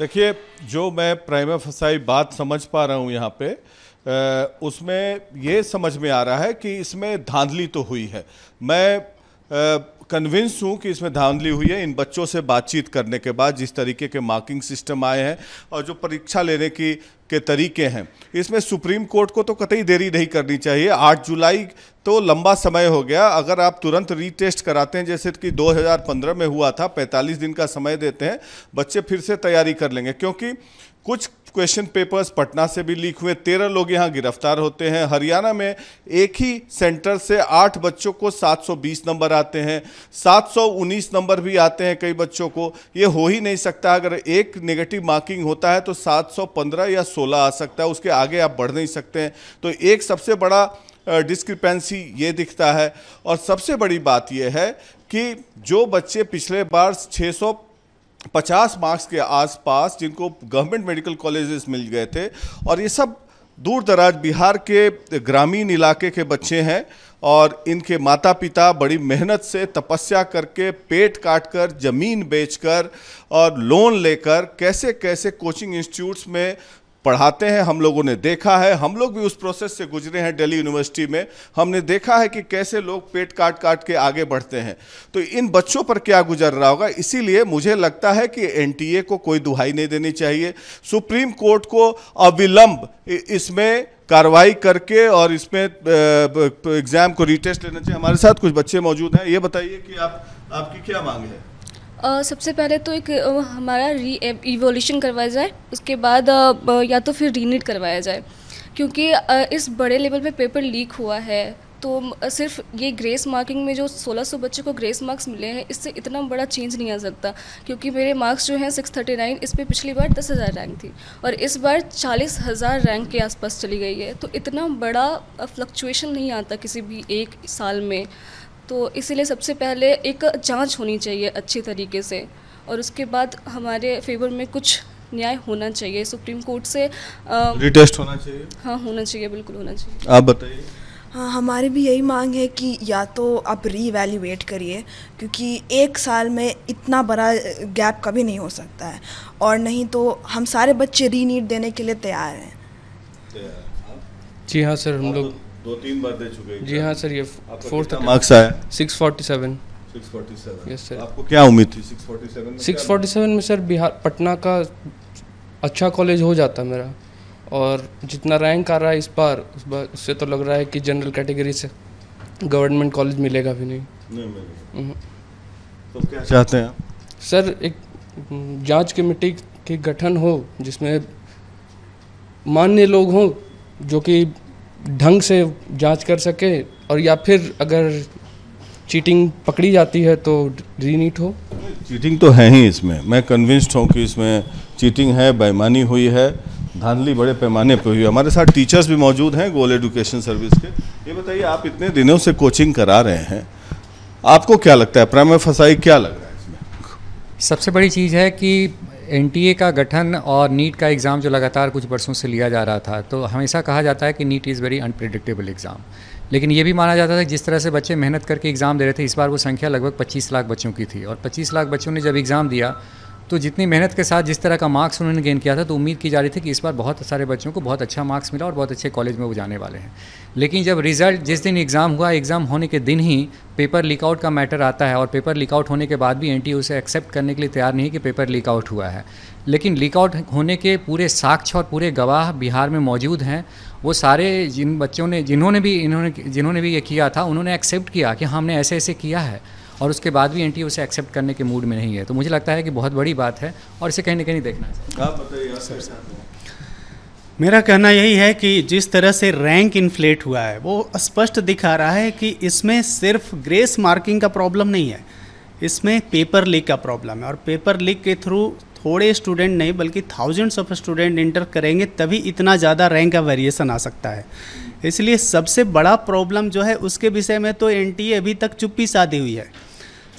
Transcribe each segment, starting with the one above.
देखिए जो मैं प्राइमा फसाई बात समझ पा रहा हूँ यहाँ पे उसमें ये समझ में आ रहा है कि इसमें धांधली तो हुई है मैं कन्विंस हूँ कि इसमें धांधली हुई है इन बच्चों से बातचीत करने के बाद जिस तरीके के मार्किंग सिस्टम आए हैं और जो परीक्षा लेने की के तरीके हैं इसमें सुप्रीम कोर्ट को तो कतई देरी नहीं करनी चाहिए 8 जुलाई तो लंबा समय हो गया अगर आप तुरंत रीटेस्ट कराते हैं जैसे कि 2015 में हुआ था 45 दिन का समय देते हैं बच्चे फिर से तैयारी कर लेंगे क्योंकि कुछ क्वेश्चन पेपर्स पटना से भी लीक हुए तेरह लोग यहां गिरफ्तार होते हैं हरियाणा में एक ही सेंटर से आठ बच्चों को 720 नंबर आते हैं 719 नंबर भी आते हैं कई बच्चों को ये हो ही नहीं सकता अगर एक नेगेटिव मार्किंग होता है तो 715 या 16 आ सकता है उसके आगे आप बढ़ नहीं सकते हैं तो एक सबसे बड़ा डिस्क्रिपेंसी ये दिखता है और सबसे बड़ी बात यह है कि जो बच्चे पिछले बार छः पचास मार्क्स के आसपास जिनको गवर्नमेंट मेडिकल कॉलेजेस मिल गए थे और ये सब दूर दराज बिहार के ग्रामीण इलाके के बच्चे हैं और इनके माता पिता बड़ी मेहनत से तपस्या करके पेट काट कर ज़मीन बेचकर और लोन लेकर कैसे कैसे कोचिंग इंस्टीट्यूट्स में पढ़ाते हैं हम लोगों ने देखा है हम लोग भी उस प्रोसेस से गुजरे हैं दिल्ली यूनिवर्सिटी में हमने देखा है कि कैसे लोग पेट काट काट के आगे बढ़ते हैं तो इन बच्चों पर क्या गुजर रहा होगा इसीलिए मुझे लगता है कि एनटीए को कोई दुहाई नहीं देनी चाहिए सुप्रीम कोर्ट को अविलंब इसमें कार्रवाई करके और इसमें एग्ज़ाम को रिटेस्ट लेना चाहिए हमारे साथ कुछ बच्चे मौजूद हैं ये बताइए कि आप आपकी क्या मांग है सबसे पहले तो एक हमारा री इवोल्यूशन करवाया जाए उसके बाद या तो फिर रीनिट करवाया जाए क्योंकि इस बड़े लेवल पे पेपर लीक हुआ है तो सिर्फ ये ग्रेस मार्किंग में जो 1600 बच्चे को ग्रेस मार्क्स मिले हैं इससे इतना बड़ा चेंज नहीं आ सकता क्योंकि मेरे मार्क्स जो हैं 639 इस पर पिछली बार दस हज़ार रैंक थी और इस बार चालीस हज़ार रैंक के आसपास चली गई है तो इतना बड़ा फ्लक्चुएशन नहीं आता किसी भी एक साल में तो इसीलिए सबसे पहले एक जांच होनी चाहिए अच्छी तरीके से और उसके बाद हमारे फेवर में कुछ न्याय होना चाहिए सुप्रीम कोर्ट से रिटेस्ट होना चाहिए हाँ होना चाहिए बिल्कुल होना चाहिए आप बताइए हाँ हमारी भी यही मांग है कि या तो आप रीवैल्यूएट करिए क्योंकि एक साल में इतना बड़ा गैप कभी नहीं हो सकता है और नहीं तो हम सारे बच्चे रीनीट देने के लिए तैयार हैं जी हाँ सर हम लोग तो- दो तीन बार दे चुके हैं जी हाँ सर ये फोर्थ मार्क्स आया six forty seven six forty sir आपको क्या उम्मीद थी six forty seven six forty seven में सर बिहार पटना का अच्छा कॉलेज हो जाता मेरा और जितना रैंक आ रहा है इस बार उस बार उससे तो लग रहा है कि जनरल कैटेगरी से गवर्नमेंट कॉलेज मिलेगा भी नहीं नहीं मिलेगा हम्म। तो क्या चाहते हैं सर एक जांच कमेटी के गठन हो जिसमें मान्य लोग हों जो कि ढंग से जांच कर सके और या फिर अगर चीटिंग पकड़ी जाती है तो रीनीट हो चीटिंग तो है ही इसमें मैं कन्विंस्ड हूँ कि इसमें चीटिंग है बेईमानी हुई है धांधली बड़े पैमाने पर हुई हमारे साथ टीचर्स भी मौजूद हैं गोल एजुकेशन सर्विस के ये बताइए आप इतने दिनों से कोचिंग करा रहे हैं आपको क्या लगता है प्राइम फसाई क्या लग रहा है इसमें सबसे बड़ी चीज़ है कि एन का गठन और नीट का एग्ज़ाम जो लगातार कुछ वर्षों से लिया जा रहा था तो हमेशा कहा जाता है कि NEET is very unpredictable exam लेकिन ये भी माना जाता था जिस तरह से बच्चे मेहनत करके एग्ज़ाम दे रहे थे इस बार वो संख्या लगभग 25 लाख बच्चों की थी और 25 लाख बच्चों ने जब एग्ज़ाम दिया तो जितनी मेहनत के साथ जिस तरह का मार्क्स उन्होंने गेन किया था तो उम्मीद की जा रही थी कि इस बार बहुत सारे बच्चों को बहुत अच्छा मार्क्स मिला और बहुत अच्छे कॉलेज में वो जाने वाले हैं लेकिन जब रिज़ल्ट जिस दिन एग्ज़ाम हुआ एग्ज़ाम होने के दिन ही पेपर लीक आउट का मैटर आता है और पेपर लीक आउट होने के बाद भी एन उसे एक्सेप्ट करने के लिए तैयार नहीं कि पेपर लीक आउट हुआ है लेकिन लीक आउट होने के पूरे साक्ष्य और पूरे गवाह बिहार में मौजूद हैं वो सारे जिन बच्चों ने जिन्होंने भी इन्होंने जिन्होंने भी ये किया था उन्होंने एक्सेप्ट किया कि हाँ, हमने ऐसे ऐसे किया है और उसके बाद भी एनटी उसे एक्सेप्ट करने के मूड में नहीं है तो मुझे लगता है कि बहुत बड़ी बात है और इसे कहीं ना कहीं देखना मेरा कहना यही है कि जिस तरह से रैंक इन्फ्लेट हुआ है वो स्पष्ट दिखा रहा है कि इसमें सिर्फ ग्रेस मार्किंग का प्रॉब्लम नहीं है इसमें पेपर लीक का प्रॉब्लम है और पेपर लीक के थ्रू थोड़े स्टूडेंट नहीं बल्कि थाउजेंड्स ऑफ स्टूडेंट इंटर करेंगे तभी इतना ज़्यादा रैंक का वेरिएशन आ सकता है इसलिए सबसे बड़ा प्रॉब्लम जो है उसके विषय में तो एन अभी तक चुप्पी साधी हुई है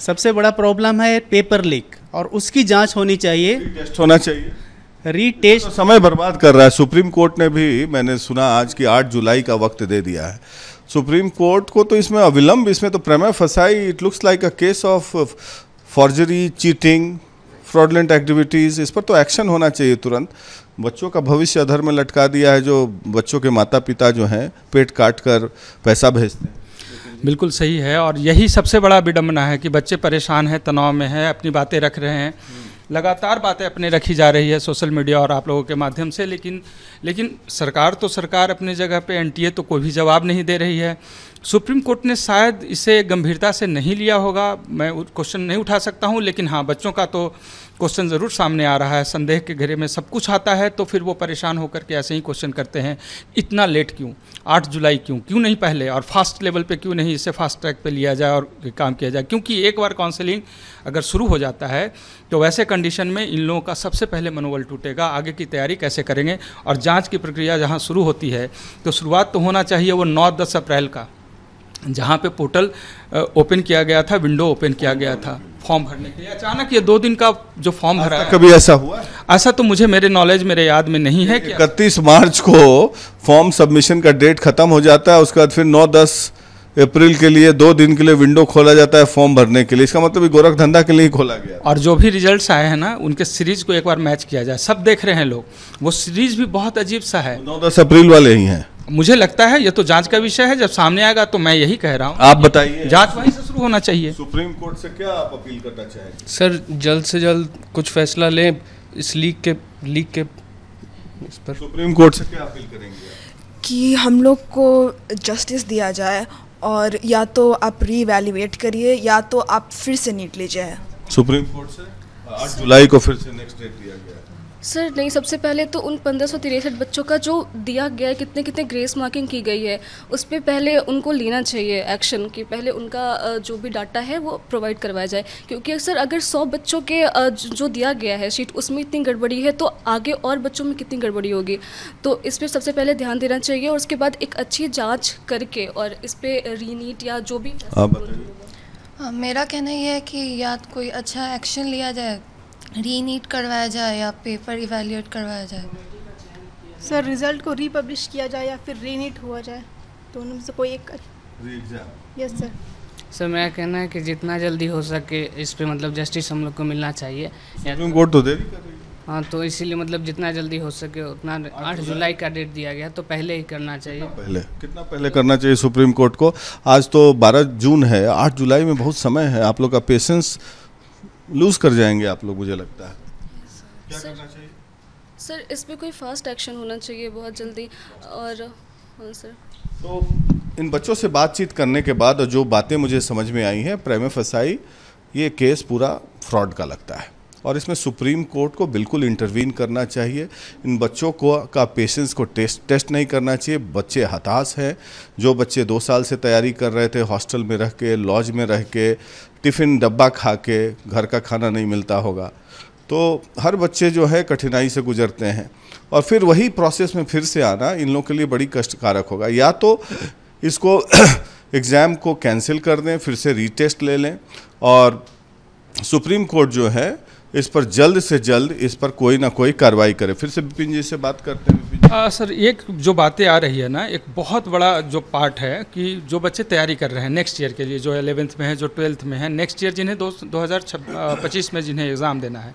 सबसे बड़ा प्रॉब्लम है पेपर लीक और उसकी जांच होनी चाहिए टेस्ट होना चाहिए रीटेस्ट तो समय बर्बाद कर रहा है सुप्रीम कोर्ट ने भी मैंने सुना आज की 8 जुलाई का वक्त दे दिया है सुप्रीम कोर्ट को तो इसमें अविलंब इसमें तो prima facie it looks like a case of forgery cheating fraudulent activities इस पर तो एक्शन होना चाहिए तुरंत बच्चों का भविष्य अधर में लटका दिया है जो बच्चों के माता पिता जो हैं पेट काट कर पैसा भेजते हैं बिल्कुल सही है और यही सबसे बड़ा विडम्बना है कि बच्चे परेशान हैं तनाव में हैं अपनी बातें रख रहे हैं लगातार बातें अपने रखी जा रही है सोशल मीडिया और आप लोगों के माध्यम से लेकिन लेकिन सरकार तो सरकार अपनी जगह पे एनटीए तो कोई भी जवाब नहीं दे रही है सुप्रीम कोर्ट ने शायद इसे गंभीरता से नहीं लिया होगा मैं क्वेश्चन नहीं उठा सकता हूँ लेकिन हाँ बच्चों का तो क्वेश्चन ज़रूर सामने आ रहा है संदेह के घेरे में सब कुछ आता है तो फिर वो परेशान होकर के ऐसे ही क्वेश्चन करते हैं इतना लेट क्यों आठ जुलाई क्यों क्यों नहीं पहले और फास्ट लेवल पे क्यों नहीं इसे फास्ट ट्रैक पे लिया जाए और काम किया जाए क्योंकि एक बार काउंसलिंग अगर शुरू हो जाता है तो वैसे कंडीशन में इन लोगों का सबसे पहले मनोबल टूटेगा आगे की तैयारी कैसे करेंगे और जाँच की प्रक्रिया जहाँ शुरू होती है तो शुरुआत तो होना चाहिए वो नौ दस अप्रैल का जहाँ पे पोर्टल ओपन किया गया था विंडो ओपन किया गया था फॉर्म भरने के लिए अचानक ये दो दिन का जो फॉर्म भरा है कभी ऐसा हुआ ऐसा तो मुझे मेरे नॉलेज मेरे याद में नहीं है कि इकतीस मार्च को फॉर्म सबमिशन का डेट खत्म हो जाता है उसके बाद फिर नौ दस अप्रैल के लिए दो दिन के लिए विंडो खोला जाता है फॉर्म भरने के लिए इसका मतलब गोरख धंधा के लिए ही खोला गया और जो भी रिजल्ट्स आए हैं ना उनके सीरीज को एक बार मैच किया जाए सब देख रहे हैं लोग वो सीरीज भी बहुत अजीब सा है नौ दस अप्रैल वाले ही हैं मुझे लगता है ये तो जांच का विषय है जब सामने आएगा तो मैं यही कह रहा हूँ आप बताइए जांच होना चाहिए सुप्रीम कोर्ट से क्या आप अपील करना चाहेंगे सर जल्द से जल्द कुछ फैसला लें इस लीक के लीक के इस पर सुप्रीम कोर्ट से क्या अपील करेंगे कि हम लोग को जस्टिस दिया जाए और या तो आप रीवैल्यूएट करिए या तो आप फिर से नीट लीजिए सुप्रीम कोर्ट से हाँ, आठ जुलाई को फिर से नेक्स्ट डेट दिया गया सर नहीं सबसे पहले तो उन पंद्रह बच्चों का जो दिया गया है कितने कितने ग्रेस मार्किंग की गई है उस पर पहले उनको लेना चाहिए एक्शन कि पहले उनका जो भी डाटा है वो प्रोवाइड करवाया जाए क्योंकि सर अगर सौ बच्चों के जो दिया गया है शीट उसमें इतनी गड़बड़ी है तो आगे और बच्चों में कितनी गड़बड़ी होगी तो इस पर सबसे पहले ध्यान देना चाहिए और उसके बाद एक अच्छी जाँच करके और इस पर रीनीट या जो भी मेरा कहना यह है कि या तो कोई अच्छा एक्शन लिया जाए रीनीट करवाया जाए या पेपर इवेल्यूएट करवाया जाए सर रिज़ल्ट को रीपब्लिश किया जाए या फिर रीनीट हुआ जाए दोनों तो में से कोई एक यस सर सर मेरा कहना है कि जितना जल्दी हो सके इस पर मतलब जस्टिस हम लोग को मिलना चाहिए तो दे हाँ तो इसीलिए मतलब जितना जल्दी हो सके उतना आठ जुलाई का डेट दिया गया तो पहले ही करना चाहिए कितना पहले कितना पहले करना चाहिए सुप्रीम कोर्ट को आज तो बारह जून है आठ जुलाई में बहुत समय है आप लोग का पेशेंस लूज कर जाएंगे आप लोग मुझे लगता है सर इस पर कोई फास्ट एक्शन होना चाहिए बहुत जल्दी और हाँ, सर तो इन बच्चों से बातचीत करने के बाद जो बातें मुझे समझ में आई हैं प्रेम फसाई ये केस पूरा फ्रॉड का लगता है और इसमें सुप्रीम कोर्ट को बिल्कुल इंटरवीन करना चाहिए इन बच्चों को का पेशेंस को टेस्ट टेस्ट नहीं करना चाहिए बच्चे हताश हैं जो बच्चे दो साल से तैयारी कर रहे थे हॉस्टल में रह के लॉज में रह के टिफ़िन डब्बा खा के घर का खाना नहीं मिलता होगा तो हर बच्चे जो है कठिनाई से गुजरते हैं और फिर वही प्रोसेस में फिर से आना इन लोगों के लिए बड़ी कष्टकारक होगा या तो इसको एग्ज़ाम को कैंसिल कर दें फिर से रीटेस्ट ले लें और सुप्रीम कोर्ट जो है इस पर जल्द से जल्द इस पर कोई ना कोई कार्रवाई करे फिर से बिपिन जी से बात करते हैं आ, सर एक जो बातें आ रही है ना एक बहुत बड़ा जो पार्ट है कि जो बच्चे तैयारी कर रहे हैं नेक्स्ट ईयर के लिए जो एलेवेंथ में है जो ट्वेल्थ में है नेक्स्ट ईयर जिन्हें दो, दो हज़ार पच्चीस में जिन्हें एग्ज़ाम देना है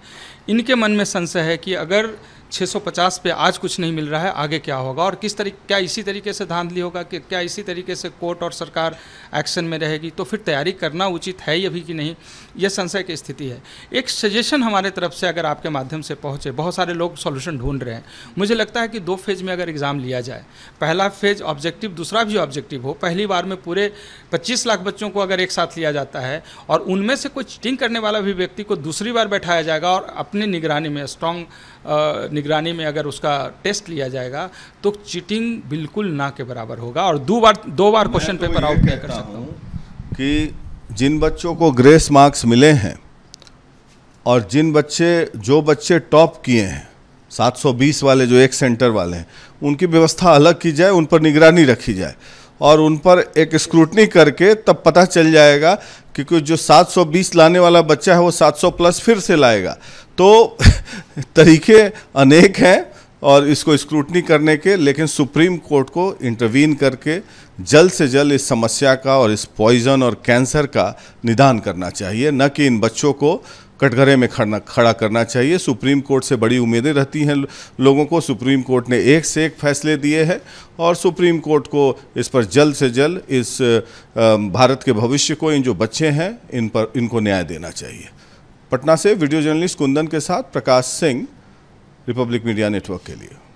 इनके मन में संशय है कि अगर 650 पे आज कुछ नहीं मिल रहा है आगे क्या होगा और किस तरीके क्या इसी तरीके से धांधली होगा कि क्या इसी तरीके से कोर्ट और सरकार एक्शन में रहेगी तो फिर तैयारी करना उचित है ही अभी कि नहीं यह संशय की स्थिति है एक सजेशन हमारे तरफ से अगर आपके माध्यम से पहुँचे बहुत सारे लोग सोल्यूशन ढूंढ रहे हैं मुझे लगता है कि दो फेज में अगर एग्ज़ाम लिया जाए पहला फेज ऑब्जेक्टिव दूसरा भी ऑब्जेक्टिव हो पहली बार में पूरे पच्चीस लाख बच्चों को अगर एक साथ लिया जाता है और उनमें से कोई चीटिंग करने वाला भी व्यक्ति को दूसरी बार बैठाया जाएगा और अपनी निगरानी में स्ट्रॉन्ग निगरानी में अगर उसका टेस्ट लिया जाएगा तो चीटिंग बिल्कुल ना के बराबर होगा और दो बार दो बार क्वेश्चन तो पेपर आउट नहीं कर सकता हूँ कि जिन बच्चों को ग्रेस मार्क्स मिले हैं और जिन बच्चे जो बच्चे टॉप किए हैं 720 वाले जो एक सेंटर वाले हैं उनकी व्यवस्था अलग की जाए उन पर निगरानी रखी जाए और उन पर एक स्क्रूटनी करके तब पता चल जाएगा क्योंकि जो 720 लाने वाला बच्चा है वो 700 प्लस फिर से लाएगा तो तरीके अनेक हैं और इसको स्क्रूटनी करने के लेकिन सुप्रीम कोर्ट को इंटरवीन करके जल्द से जल्द इस समस्या का और इस पॉइजन और कैंसर का निदान करना चाहिए न कि इन बच्चों को कटघरे में खड़ना खड़ा करना चाहिए सुप्रीम कोर्ट से बड़ी उम्मीदें रहती हैं लोगों को सुप्रीम कोर्ट ने एक से एक फैसले दिए हैं और सुप्रीम कोर्ट को इस पर जल्द से जल्द इस भारत के भविष्य को इन जो बच्चे हैं इन पर इनको न्याय देना चाहिए पटना से वीडियो जर्नलिस्ट कुंदन के साथ Prakash Singh Republic media network के लिए